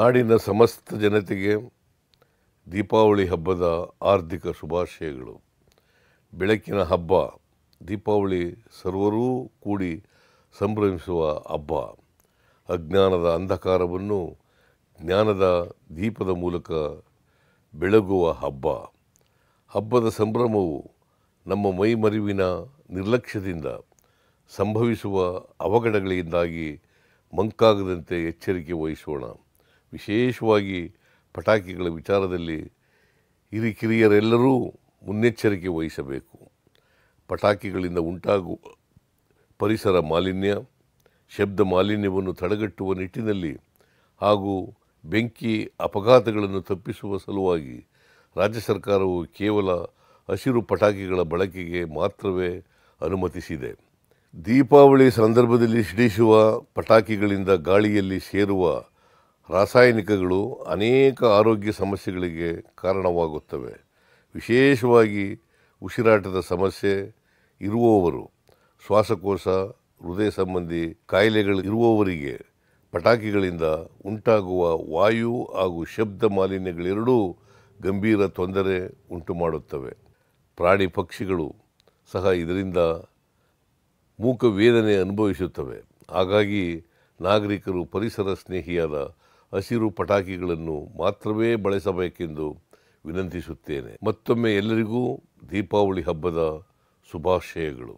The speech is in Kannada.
ನಾಡಿನ ಸಮಸ್ತ ಜನತೆಗೆ ದೀಪಾವಳಿ ಹಬ್ಬದ ಆರ್ಥಿಕ ಶುಭಾಶಯಗಳು ಬೆಳಕಿನ ಹಬ್ಬ ದೀಪಾವಳಿ ಸರ್ವರೂ ಕೂಡಿ ಸಂಭ್ರಮಿಸುವ ಹಬ್ಬ ಅಜ್ಞಾನದ ಅಂಧಕಾರವನ್ನು ಜ್ಞಾನದ ದೀಪದ ಮೂಲಕ ಬೆಳಗುವ ಹಬ್ಬ ಹಬ್ಬದ ಸಂಭ್ರಮವು ನಮ್ಮ ಮೈಮರಿವಿನ ನಿರ್ಲಕ್ಷ್ಯದಿಂದ ಸಂಭವಿಸುವ ಅವಘಡಗಳಿಂದಾಗಿ ಮಂಕಾಗದಂತೆ ಎಚ್ಚರಿಕೆ ವಹಿಸೋಣ ವಿಶೇಷವಾಗಿ ಪಟಾಕಿಗಳ ವಿಚಾರದಲ್ಲಿ ಹಿರಿಕಿರಿಯರೆಲ್ಲರೂ ಮುನ್ನೆಚ್ಚರಿಕೆ ವಹಿಸಬೇಕು ಪಟಾಕಿಗಳಿಂದ ಉಂಟಾಗುವ ಪರಿಸರ ಮಾಲಿನ್ಯ ಶಬ್ದ ಮಾಲಿನ್ಯವನ್ನು ತಡೆಗಟ್ಟುವ ನಿಟ್ಟಿನಲ್ಲಿ ಹಾಗೂ ಬೆಂಕಿ ಅಪಘಾತಗಳನ್ನು ತಪ್ಪಿಸುವ ಸಲುವಾಗಿ ರಾಜ್ಯ ಸರ್ಕಾರವು ಕೇವಲ ಹಸಿರು ಪಟಾಕಿಗಳ ಬಳಕೆಗೆ ಮಾತ್ರವೇ ಅನುಮತಿಸಿದೆ ದೀಪಾವಳಿ ಸಂದರ್ಭದಲ್ಲಿ ಸಿಡಿಸುವ ಪಟಾಕಿಗಳಿಂದ ಗಾಳಿಯಲ್ಲಿ ಸೇರುವ ರಾಸಾಯನಿಕಗಳು ಅನೇಕ ಆರೋಗ್ಯ ಸಮಸ್ಯೆಗಳಿಗೆ ಕಾರಣವಾಗುತ್ತವೆ ವಿಶೇಷವಾಗಿ ಉಸಿರಾಟದ ಸಮಸ್ಯೆ ಇರುವವರು ಶ್ವಾಸಕೋಶ ಹೃದಯ ಸಂಬಂಧಿ ಕಾಯಿಲೆಗಳು ಇರುವವರಿಗೆ ಪಟಾಕಿಗಳಿಂದ ಉಂಟಾಗುವ ವಾಯು ಹಾಗೂ ಶಬ್ದ ಮಾಲಿನ್ಯಗಳೆರಡೂ ಗಂಭೀರ ತೊಂದರೆ ಉಂಟು ಮಾಡುತ್ತವೆ ಪ್ರಾಣಿ ಪಕ್ಷಿಗಳು ಸಹ ಇದರಿಂದ ಮೂಕ ವೇದನೆ ಅನುಭವಿಸುತ್ತವೆ ಹಾಗಾಗಿ ನಾಗರಿಕರು ಪರಿಸರ ಸ್ನೇಹಿಯಾದ ಹಸಿರು ಪಟಾಕಿಗಳನ್ನು ಮಾತ್ರವೇ ಬಳಸಬೇಕೆಂದು ವಿನಂತಿಸುತ್ತೇನೆ ಮತ್ತೊಮ್ಮೆ ಎಲ್ಲರಿಗೂ ದೀಪಾವಳಿ ಹಬ್ಬದ ಶುಭಾಶಯಗಳು